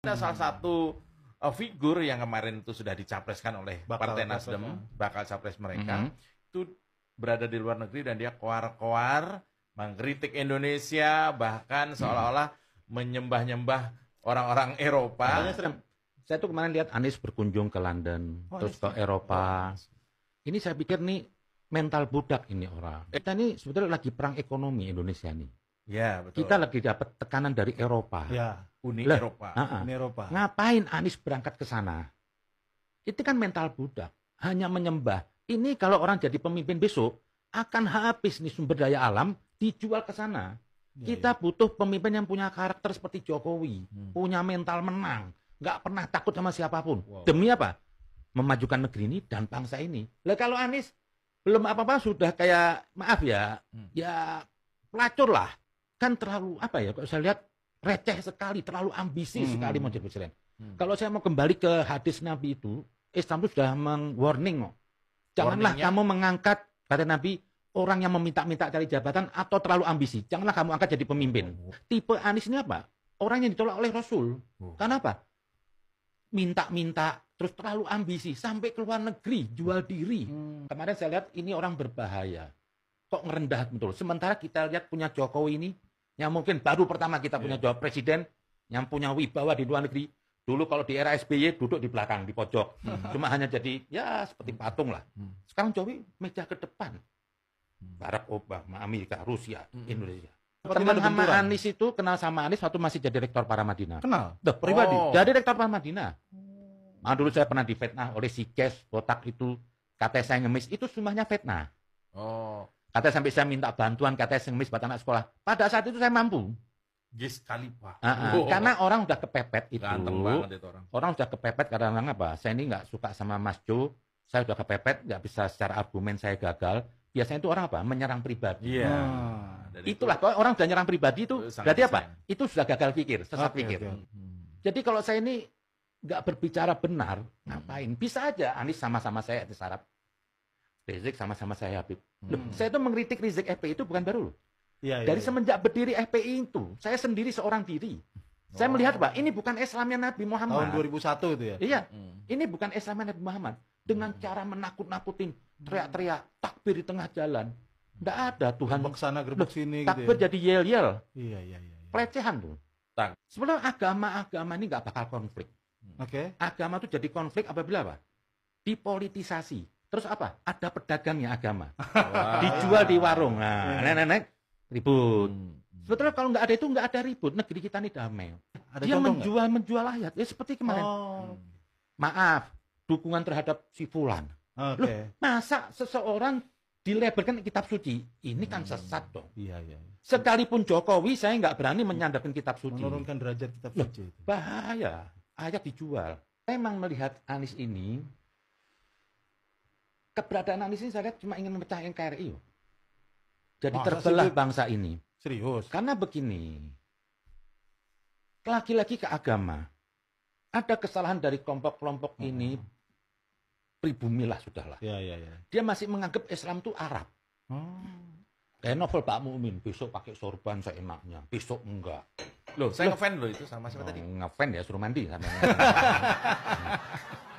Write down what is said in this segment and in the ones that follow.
ada salah satu uh, figur yang kemarin itu sudah dicapreskan oleh bakal Partai Nasdem, ya. bakal capres mereka, hmm. itu berada di luar negeri dan dia koar-koar mengkritik Indonesia, bahkan mm-hmm. seolah-olah menyembah-nyembah orang-orang Eropa. saya tuh kemarin lihat Anies berkunjung ke London, oh, terus ke Eropa. Ini saya pikir nih mental budak ini orang. Eh. Kita ini sebetulnya lagi perang ekonomi Indonesia nih. Ya, betul. Kita lagi dapat tekanan dari Eropa. Ya Uni Loh, Eropa. Uh -uh. Uni Eropa. Ngapain Anies berangkat ke sana? Itu kan mental budak, hanya menyembah. Ini kalau orang jadi pemimpin besok akan habis nih sumber daya alam dijual ke sana. Ya, Kita ya. butuh pemimpin yang punya karakter seperti Jokowi, hmm. punya mental menang, nggak pernah takut sama siapapun. Wow. Demi apa? Memajukan negeri ini dan bangsa ini. Lah kalau Anies belum apa-apa sudah kayak maaf ya, hmm. ya pelacur lah. Kan terlalu apa ya? Kalau saya lihat receh sekali, terlalu ambisi hmm. sekali jadi Presiden. Hmm. Kalau saya mau kembali ke hadis Nabi itu, Islam itu sudah mengwarning, Janganlah kamu mengangkat, kata Nabi, orang yang meminta-minta cari jabatan atau terlalu ambisi. Janganlah kamu angkat jadi pemimpin. Oh. Tipe Anies ini apa? Orang yang ditolak oleh Rasul. Oh. Karena apa? Minta-minta, terus terlalu ambisi, sampai ke luar negeri, jual diri. Hmm. Kemarin saya lihat ini orang berbahaya. Kok ngerendah betul. Sementara kita lihat punya Jokowi ini, yang mungkin baru pertama kita punya yeah. jawab presiden yang punya wibawa di luar negeri. Dulu kalau di era SBY duduk di belakang, di pojok. Hmm. Cuma hanya jadi ya seperti hmm. patung lah. Hmm. Sekarang Jokowi meja ke depan. Hmm. Barack Obama, Amerika, Rusia, hmm. Indonesia. Teman sama Anies itu kenal sama Anies waktu masih jadi rektor para Madinah Kenal? Duh, pribadi. Oh. Jadi rektor para Madinah oh. Nah, dulu saya pernah difitnah oleh si Kes, botak itu. Katanya saya ngemis, itu semuanya fitnah. Oh. Katanya sampai saya minta bantuan, katanya semis buat anak sekolah. Pada saat itu saya mampu. Yes, kali pak. Uh -uh. Oh. Karena orang udah kepepet itu. banget itu orang. Orang udah kepepet karena apa? Saya ini nggak suka sama Mas Jo. Saya udah kepepet, nggak bisa secara argumen saya gagal. Biasanya itu orang apa? Menyerang pribadi. Yeah. Iya. Hmm. Itulah kalau orang udah menyerang pribadi itu, itu berarti apa? Sayang. Itu sudah gagal pikir, sesat okay, pikir. Okay. Hmm. Jadi kalau saya ini nggak berbicara benar, hmm. ngapain? Bisa aja Anies sama-sama saya disarap. Rizik sama-sama saya Habib. Hmm. saya itu mengkritik Rizik FPI itu bukan baru loh. Ya, Dari ya. semenjak berdiri FPI itu, saya sendiri seorang diri. Oh. Saya melihat Pak, ini bukan Islamnya Nabi Muhammad. Tahun 2001 itu ya? Iya. Hmm. Ini bukan Islamnya Nabi Muhammad. Dengan hmm. cara menakut-nakutin, hmm. teriak-teriak, takbir di tengah jalan. Tidak ada Tuhan. Gerbek sana, gerbek sini. Takbir gitu ya. jadi yel-yel. Iya, iya, iya. Ya. Pelecehan tuh. Tak. Sebenarnya agama-agama ini nggak bakal konflik. Oke. Okay. Agama itu jadi konflik apabila apa? Dipolitisasi Terus apa? Ada pedagangnya agama. Wow. Dijual di warung. Nah, nenek-nenek iya. ribut. Hmm. Sebetulnya kalau nggak ada itu nggak ada ribut. Negeri kita ini damai. Ada Dia menjual gak? menjual ayat. Ya seperti kemarin. Oh. Maaf, dukungan terhadap si Fulan. Okay. Loh, masa seseorang dilebarkan kitab suci ini kan hmm. sesat dong. Iya, iya iya. Sekalipun Jokowi saya nggak berani menyandarkan kitab suci. Menurunkan derajat kitab suci. Itu. Bahaya. Ayat dijual. Emang melihat Anies ini keberadaan Anies ini saya lihat cuma ingin memecah NKRI. Jadi Masa terbelah sih, bangsa ini. Serius. Karena begini, lagi-lagi ke agama, ada kesalahan dari kelompok-kelompok hmm. ini sudah sudahlah. Ya, ya, ya. Dia masih menganggap Islam itu Arab. Hmm. Kayak eh, novel Pak Mumin, besok pakai sorban seenaknya, besok enggak. Loh, saya ngefan loh itu sama siapa oh, tadi? Ngefan ya, suruh mandi sama.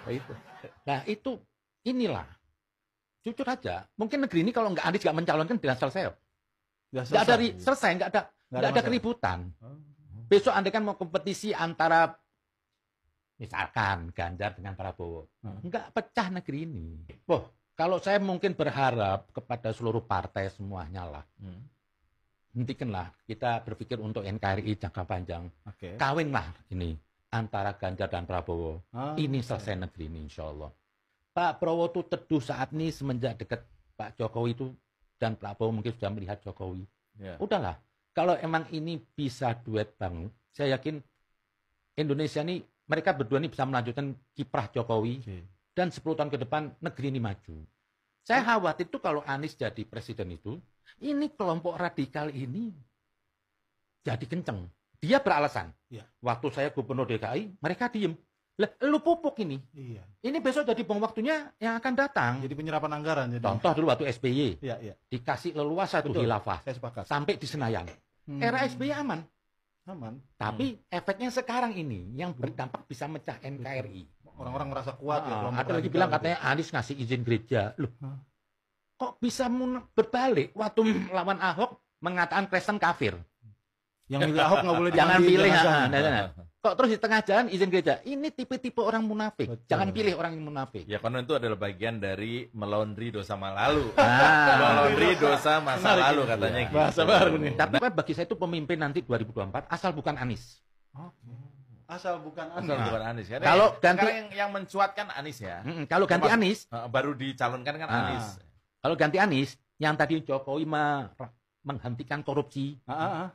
nah, itu. Nah, itu inilah jujur aja, mungkin negeri ini kalau nggak Anies nggak mencalonkan tidak selesai. Nggak selesai. ada selesai, nggak ada nggak ada, ada keributan. Oh. Besok anda kan mau kompetisi antara misalkan Ganjar dengan Prabowo, hmm. nggak pecah negeri ini. Wah, kalau saya mungkin berharap kepada seluruh partai semuanya lah, hmm. hentikanlah kita berpikir untuk NKRI jangka panjang, okay. kawinlah ini antara Ganjar dan Prabowo. Ah, ini okay. selesai negeri ini, insya Allah. Pak Prabowo itu teduh saat ini semenjak dekat Pak Jokowi itu dan Prabowo mungkin sudah melihat Jokowi. Yeah. Udahlah, kalau emang ini bisa duet bangun, saya yakin Indonesia ini mereka berdua ini bisa melanjutkan kiprah Jokowi okay. dan 10 tahun ke depan negeri ini maju. Saya khawatir itu kalau Anies jadi presiden itu, ini kelompok radikal ini jadi kenceng. Dia beralasan. Yeah. Waktu saya gubernur DKI, mereka diem lah, lu pupuk ini. Iya. Ini besok jadi bom waktunya yang akan datang. Jadi penyerapan anggaran. Jadi. Contoh dulu waktu SBY. Iya, iya. Dikasih leluasa tuh hilafah. Saya Sampai di Senayan. Hmm. Era SBY aman. Aman. Tapi hmm. efeknya sekarang ini yang berdampak bisa mecah NKRI. Orang-orang merasa kuat. Nah, ya, ah, ada lagi bilang katanya Anies ngasih izin gereja. Loh, hmm. kok bisa berbalik waktu lawan Ahok mengatakan Kristen kafir? Yang milih Ahok nggak boleh jangan pilih. Jangan, jangan, jangan. Kok terus di tengah jalan izin gereja? Ini tipe-tipe orang munafik. Betul. Jangan pilih orang yang munafik. Ya karena itu adalah bagian dari melaundri dosa masa lalu. ah, dosa masa Menarik. lalu katanya. Ya. Gitu. Bahasa baru nih. Tapi nah. bagi saya itu pemimpin nanti 2024 asal bukan Anies. Oh. Asal bukan Anies. Asal bukan Anies. Kan ya. kalau ganti yang, yang mencuatkan Anies ya. kalau ganti Cuma, Anies baru dicalonkan kan ah. Kalau ganti Anies yang tadi Jokowi menghentikan korupsi. Ah, ah, ah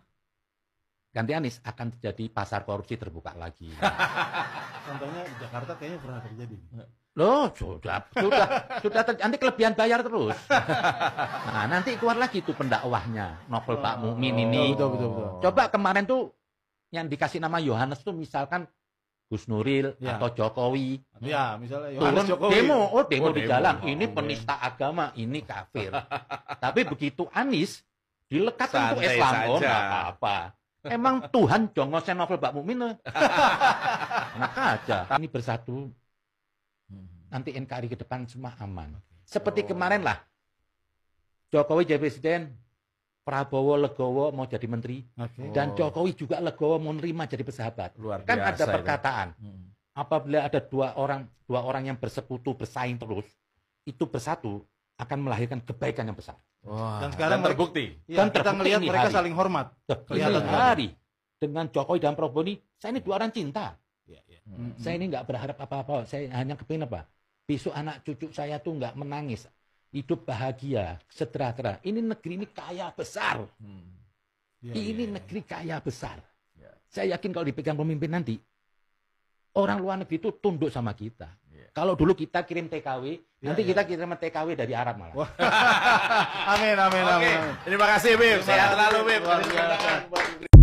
ganti Anies akan terjadi pasar korupsi terbuka lagi. Contohnya di Jakarta kayaknya pernah terjadi. Loh, sudah, sudah, sudah ter, nanti kelebihan bayar terus. nah, nanti keluar lagi tuh pendakwahnya, novel oh, Pak Mumin oh. ini. Betul, betul, betul. Coba kemarin tuh yang dikasih nama Yohanes tuh misalkan Gus Nuril ya. atau Jokowi. Ya, misalnya Yohanes turun Jokowi. demo, oh demo oh, di jalan. Oh, Ini iya. penista agama, ini kafir. Tapi begitu Anies dilekatkan untuk Islam, oh apa-apa Emang Tuhan jongosnya novel Mbak Mumin Enak aja. Ini bersatu. Nanti NKRI ke depan semua aman. Seperti oh. kemarin lah. Jokowi jadi presiden, Prabowo Legowo mau jadi menteri okay. dan oh. Jokowi juga Legowo mau nerima jadi pesahabat. Luar kan ada perkataan itu. Hmm. apabila ada dua orang dua orang yang bersekutu bersaing terus itu bersatu akan melahirkan kebaikan yang besar. Wah. Dan sekarang dan terbukti. Iya, dan kita melihat mereka hari. saling hormat. Kelihatan kan? hari dengan Jokowi dan Prabowo ini, saya ini dua orang cinta. Ya, ya. Hmm. Saya ini nggak berharap apa-apa. Saya hanya kepingin apa? Besok anak cucu saya tuh nggak menangis, hidup bahagia, sejahtera. Ini negeri ini kaya besar. Hmm. Ya, ini ya, ya. negeri kaya besar. Ya. Saya yakin kalau dipegang pemimpin nanti, orang luar negeri itu tunduk sama kita. Kalau dulu kita kirim TKW, nanti ya. kita iya. kirim TKW dari Arab malah. amin, amin, amin, amin. Terima kasih, Bib. Sehat selalu, Bib.